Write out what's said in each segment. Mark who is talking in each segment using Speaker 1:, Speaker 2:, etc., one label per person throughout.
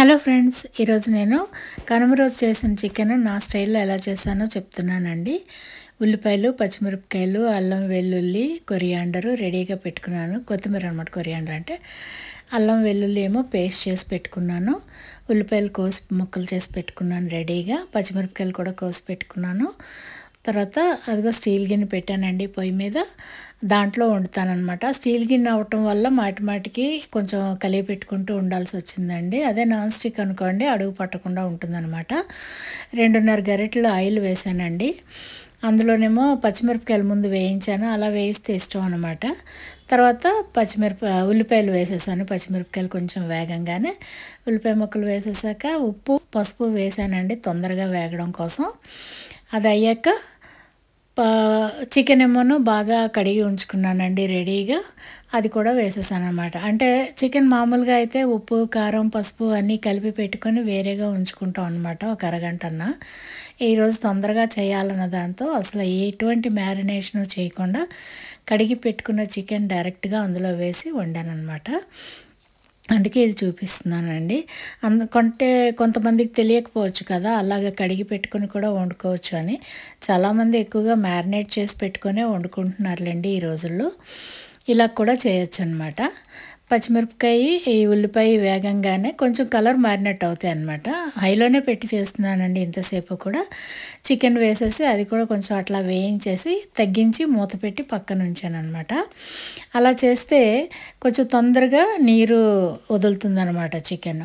Speaker 1: hello friends ఈరోజు నేను కనుమ రోజు చేసిన చికెన్ నా స్టైల్లో ఎలా చేశానో చెప్తున్నానండి ఉల్లిపాయలు పచ్చిమిరపకాయలు అల్లం వెల్లుల్లి కొరియాండరు రెడీగా పెట్టుకున్నాను కొత్తిమీర అనమాట కొరియాండర్ అంటే అల్లం వెల్లుల్లి ఏమో పేస్ట్ చేసి పెట్టుకున్నాను ఉల్లిపాయలు కోసి ముక్కలు చేసి పెట్టుకున్నాను రెడీగా పచ్చిమిరపకాయలు కూడా కోసి పెట్టుకున్నాను తర్వాత అదిగో స్టీల్ గిన్నె పెట్టానండి పొయ్యి మీద దాంట్లో వండుతానమాట స్టీల్ గిన్నె అవ్వటం వల్ల మాటి మాటికి కొంచెం కలిగి పెట్టుకుంటూ ఉండాల్సి వచ్చిందండి అదే నాన్ స్టిక్ అనుకోండి అడుగు పట్టకుండా ఉంటుందన్నమాట రెండున్నర గరిటెలు ఆయిల్ వేసానండి అందులోనేమో పచ్చిమిరపకాయలు ముందు వేయించాను అలా వేయిస్తే ఇష్టం అనమాట తర్వాత పచ్చిమిరప ఉల్లిపాయలు వేసేసాను పచ్చిమిరపకాయలు కొంచెం వేగంగానే ఉల్లిపాయ ముక్కలు వేసేసాక ఉప్పు పసుపు వేసానండి తొందరగా వేగడం కోసం అది అయ్యాక చికెన్ ఏమోను బాగా కడిగి ఉంచుకున్నానండి రెడీగా అది కూడా వేసేసాను అనమాట అంటే చికెన్ మామూలుగా అయితే ఉప్పు కారం పసుపు అన్నీ కలిపి పెట్టుకొని వేరేగా ఉంచుకుంటాం అనమాట ఒక అరగంటన్న ఈరోజు తొందరగా చేయాలన్న దాంతో అసలు ఎటువంటి మ్యారినేషన్ చేయకుండా కడిగి పెట్టుకున్న చికెన్ డైరెక్ట్గా అందులో వేసి వండాను అనమాట అందుకే ఇది చూపిస్తున్నానండి అందుకంటే కొంతమందికి తెలియకపోవచ్చు కదా అలాగే కడిగి పెట్టుకుని కూడా వండుకోవచ్చు అని చాలామంది ఎక్కువగా మ్యారినేట్ చేసి పెట్టుకునే వండుకుంటున్నారులేండి ఈ రోజుల్లో ఇలా కూడా చేయొచ్చు అనమాట పచ్చిమిరపకాయ ఈ ఉల్లిపాయ వేగంగానే కొంచెం కలర్ మారినట్టు అవుతాయి అనమాట హైలోనే పెట్టి చేస్తున్నానండి ఇంతసేపు కూడా చికెన్ వేసేసి అది కూడా కొంచెం అట్లా వేయించేసి తగ్గించి మూత పెట్టి పక్కన ఉంచానమాట అలా చేస్తే కొంచెం తొందరగా నీరు వదులుతుందనమాట చికెన్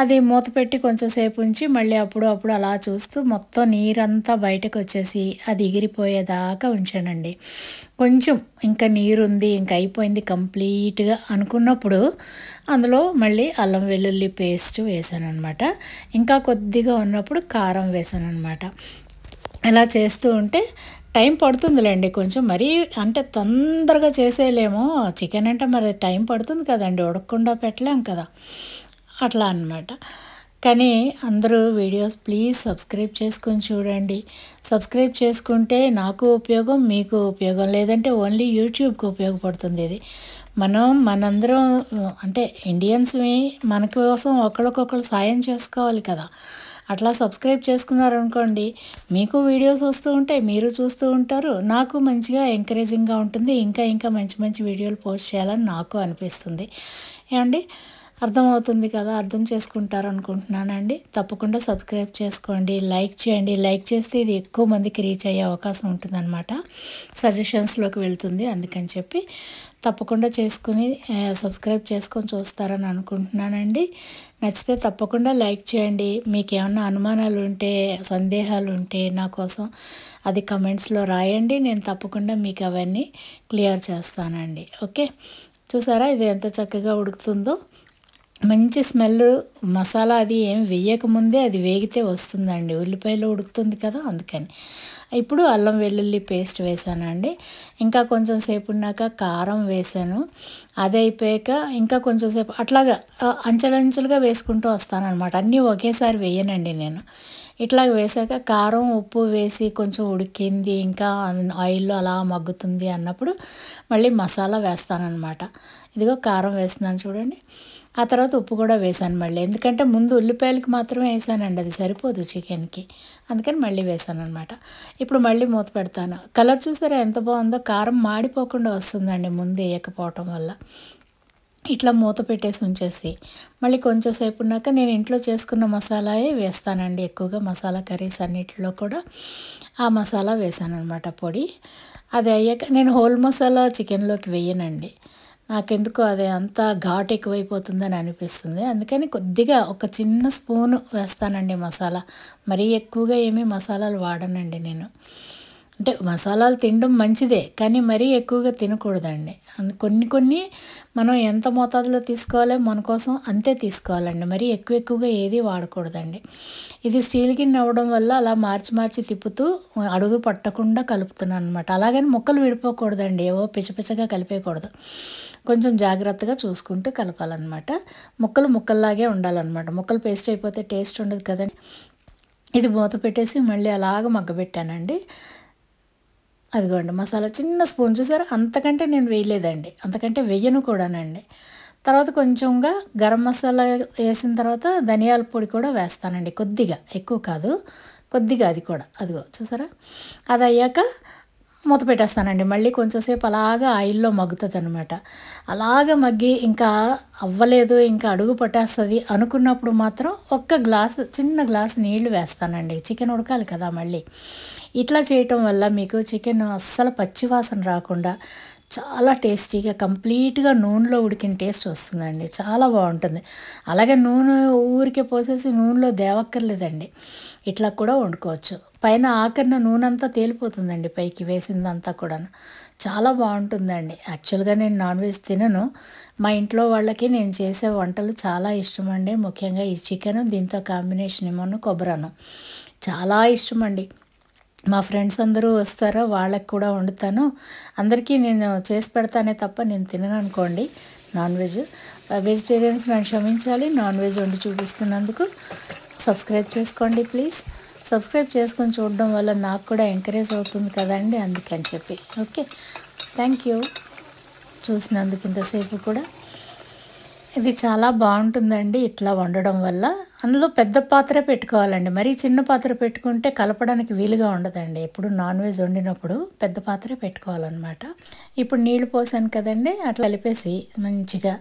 Speaker 1: అది మూత పెట్టి కొంచెం సేపు ఉంచి మళ్ళీ అప్పుడు అప్పుడు అలా చూస్తూ మొత్తం నీరంతా బయటకు వచ్చేసి అది ఎగిరిపోయేదాకా ఉంచానండి కొంచెం ఇంకా నీరుంది ఇంకా అయిపోయింది కంప్లీట్గా అనుకున్న అప్పుడు అందులో మళ్ళీ అల్లం వెల్లుల్లి పేస్ట్ వేసాను అనమాట ఇంకా కొద్దిగా ఉన్నప్పుడు కారం వేసాను అనమాట ఇలా చేస్తూ ఉంటే టైం పడుతుందిలేండి కొంచెం మరీ అంటే తొందరగా చేసేయలేము చికెన్ అంటే మరి టైం పడుతుంది కదండి ఉడకకుండా పెట్టలేం కదా అట్లా అనమాట కానీ అందరూ వీడియోస్ ప్లీజ్ సబ్స్క్రైబ్ చేసుకొని చూడండి సబ్స్క్రైబ్ చేసుకుంటే నాకు ఉపయోగం మీకు ఉపయోగం లేదంటే ఓన్లీ యూట్యూబ్కి ఉపయోగపడుతుంది ఇది మనం మనందరం అంటే ఇండియన్స్వి మన కోసం ఒకరికొకరు సాయం చేసుకోవాలి కదా అట్లా సబ్స్క్రైబ్ చేసుకున్నారనుకోండి మీకు వీడియోస్ వస్తూ ఉంటే మీరు చూస్తూ ఉంటారు నాకు మంచిగా ఎంకరేజింగ్గా ఉంటుంది ఇంకా ఇంకా మంచి మంచి వీడియోలు పోస్ట్ చేయాలని నాకు అనిపిస్తుంది ఏమండి అర్థమవుతుంది కదా అర్థం చేసుకుంటారు అనుకుంటున్నానండి తప్పకుండా సబ్స్క్రైబ్ చేసుకోండి లైక్ చేయండి లైక్ చేస్తే ఇది ఎక్కువ మందికి రీచ్ అయ్యే అవకాశం ఉంటుందన్నమాట సజెషన్స్లోకి వెళ్తుంది అందుకని చెప్పి తప్పకుండా చేసుకుని సబ్స్క్రైబ్ చేసుకొని చూస్తారని అనుకుంటున్నానండి నచ్చితే తప్పకుండా లైక్ చేయండి మీకు ఏమన్నా అనుమానాలు ఉంటే సందేహాలు ఉంటే నా కోసం అది కమెంట్స్లో రాయండి నేను తప్పకుండా మీకు అవన్నీ క్లియర్ చేస్తానండి ఓకే చూసారా ఇది ఎంత చక్కగా ఉడుకుతుందో మంచి స్మెల్ మసాలా అది ఏం వేయకముందే అది వేగితే వస్తుందండి ఉల్లిపాయలు ఉడుకుతుంది కదా అందుకని ఇప్పుడు అల్లం వెల్లుల్లి పేస్ట్ వేసానండి ఇంకా కొంచెం సేపు ఉన్నాక కారం వేసాను అది అయిపోయాక ఇంకా కొంచెం సేపు అట్లాగా అంచెలంచెలుగా వేసుకుంటూ వస్తానమాట అన్నీ ఒకేసారి వేయనండి నేను ఇట్లా వేసాక కారం ఉప్పు వేసి కొంచెం ఉడికింది ఇంకా ఆయిల్లో అలా మగ్గుతుంది అన్నప్పుడు మళ్ళీ మసాలా అనమాట ఇదిగో కారం వేస్తున్నాను చూడండి ఆ తర్వాత ఉప్పు కూడా వేసాను మళ్ళీ ఎందుకంటే ముందు ఉల్లిపాయలకి మాత్రమే వేసానండి అది సరిపోదు చికెన్కి అందుకని మళ్ళీ వేసాను అనమాట ఇప్పుడు మళ్ళీ మూత పెడతాను కలర్ చూసారా ఎంత బాగుందో కారం మాడిపోకుండా వస్తుందండి ముందు వేయకపోవటం వల్ల ఇట్లా మూత పెట్టేసి ఉంచేసి మళ్ళీ కొంచెం సేపు ఉన్నాక నేను ఇంట్లో చేసుకున్న మసాలాయే వేస్తానండి ఎక్కువగా మసాలా కర్రీస్ అన్నిటిలో కూడా ఆ మసాలా వేసాను అనమాట పొడి అది అయ్యాక నేను హోల్ మసాలా చికెన్లోకి వేయనండి నాకెందుకో అది అంతా ఘాట్ ఎక్కువైపోతుందని అనిపిస్తుంది అందుకని కొద్దిగా ఒక చిన్న స్పూను వేస్తానండి మసాలా మరీ ఎక్కువగా ఏమీ మసాలాలు వాడనండి నేను అంటే మసాలాలు తినడం మంచిదే కానీ మరీ ఎక్కువగా తినకూడదండి కొన్ని కొన్ని మనం ఎంత మోతాదులో తీసుకోవాలో మన కోసం అంతే తీసుకోవాలండి మరీ ఎక్కువ ఎక్కువగా ఏది వాడకూడదండి ఇది స్టీల్ గిన్నె అవ్వడం వల్ల అలా మార్చి మార్చి తిప్పుతూ అడుగు పట్టకుండా కలుపుతున్నాను అనమాట అలాగని ముక్కలు విడిపోకూడదండి ఏవో పిచ్చపిచ్చగా కలిపేయకూడదు కొంచెం జాగ్రత్తగా చూసుకుంటూ కలపాలన్నమాట ముక్కలు ముక్కల్లాగే ఉండాలన్నమాట ముక్కలు పేస్ట్ అయిపోతే టేస్ట్ ఉండదు కదండి ఇది మూత పెట్టేసి మళ్ళీ అలాగ మగ్గబెట్టానండి అదిగోండి మసాలా చిన్న స్పూన్ చూసారు అంతకంటే నేను వేయలేదండి అంతకంటే వెయ్యను కూడానండి తర్వాత కొంచెంగా గరం మసాలా వేసిన తర్వాత ధనియాల పొడి కూడా వేస్తానండి కొద్దిగా ఎక్కువ కాదు కొద్దిగా అది కూడా అదిగో చూసారా అది అయ్యాక మూత పెట్టేస్తానండి మళ్ళీ కొంచెంసేపు అలాగా ఆయిల్లో మగ్గుతుంది అనమాట అలాగ మగ్గి ఇంకా అవ్వలేదు ఇంకా అడుగు పట్టేస్తుంది అనుకున్నప్పుడు మాత్రం ఒక్క గ్లాస్ చిన్న గ్లాస్ నీళ్లు వేస్తానండి చికెన్ ఉడకాలి కదా మళ్ళీ ఇట్లా చేయటం వల్ల మీకు చికెన్ అస్సలు పచ్చివాసన రాకుండా చాలా టేస్టీగా కంప్లీట్గా నూనెలో ఉడికిన టేస్ట్ వస్తుందండి చాలా బాగుంటుంది అలాగే నూనె ఊరికే పోసేసి నూనెలో దేవక్కర్లేదండి ఇట్లా కూడా వండుకోవచ్చు పైన ఆఖరిన అంతా తేలిపోతుందండి పైకి వేసిందంతా కూడా చాలా బాగుంటుందండి యాక్చువల్గా నేను నాన్ వెజ్ తినను మా ఇంట్లో వాళ్ళకి నేను చేసే వంటలు చాలా ఇష్టం అండి ముఖ్యంగా ఈ చికెన్ దీంతో కాంబినేషన్ ఏమోను కొబ్బరను చాలా ఇష్టం అండి మా ఫ్రెండ్స్ అందరూ వస్తారో వాళ్ళకి కూడా వండుతాను అందరికీ నేను చేసి పెడతానే తప్ప నేను తినను అనుకోండి నాన్ వెజ్ వెజిటేరియన్స్ నన్ను క్షమించాలి నాన్ వెజ్ వండి చూపిస్తున్నందుకు సబ్స్క్రైబ్ చేసుకోండి ప్లీజ్ సబ్స్క్రైబ్ చేసుకొని చూడడం వల్ల నాకు కూడా ఎంకరేజ్ అవుతుంది కదండి అందుకని చెప్పి ఓకే థ్యాంక్ యూ చూసినందుకు ఇంతసేపు కూడా ఇది చాలా బాగుంటుందండి ఇట్లా వండడం వల్ల అందులో పెద్ద పాత్ర పెట్టుకోవాలండి మరీ చిన్న పాత్ర పెట్టుకుంటే కలపడానికి వీలుగా ఉండదండి ఎప్పుడు నాన్ వెజ్ వండినప్పుడు పెద్ద పాత్ర పెట్టుకోవాలన్నమాట ఇప్పుడు నీళ్ళు పోసాను కదండి అట్లా కలిపేసి మంచిగా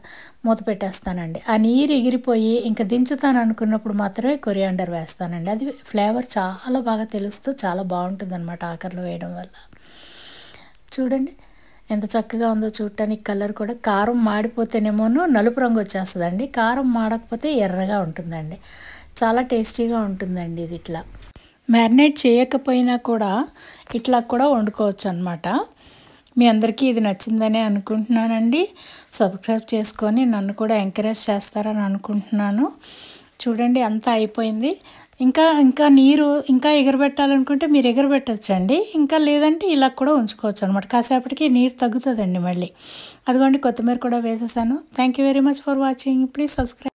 Speaker 1: మూత పెట్టేస్తానండి ఆ నీరు ఎగిరిపోయి ఇంకా దించుతాను అనుకున్నప్పుడు మాత్రమే కొరియాండర్ వేస్తానండి అది ఫ్లేవర్ చాలా బాగా తెలుస్తూ చాలా బాగుంటుంది అనమాట ఆఖరిలో వేయడం వల్ల చూడండి ఎంత చక్కగా ఉందో చూడటానికి కలర్ కూడా కారం మాడిపోతేనేమోనో నలుపు రంగు వచ్చేస్తుందండి కారం మాడకపోతే ఎర్రగా ఉంటుందండి చాలా టేస్టీగా ఉంటుందండి ఇది ఇట్లా మ్యారినేట్ చేయకపోయినా కూడా ఇట్లా కూడా వండుకోవచ్చు అనమాట మీ అందరికీ ఇది నచ్చిందని అనుకుంటున్నానండి సబ్స్క్రైబ్ చేసుకొని నన్ను కూడా ఎంకరేజ్ చేస్తారని అనుకుంటున్నాను చూడండి అంతా అయిపోయింది ఇంకా ఇంకా నీరు ఇంకా ఎగరబెట్టాలనుకుంటే మీరు ఎగరబెట్టచ్చండి ఇంకా లేదంటే ఇలా కూడా ఉంచుకోవచ్చు అనమాట కాసేపటికి నీరు తగ్గుతుందండి మళ్ళీ అదిగోండి కొత్తిమీర కూడా వేసేసాను thank you very much for watching please subscribe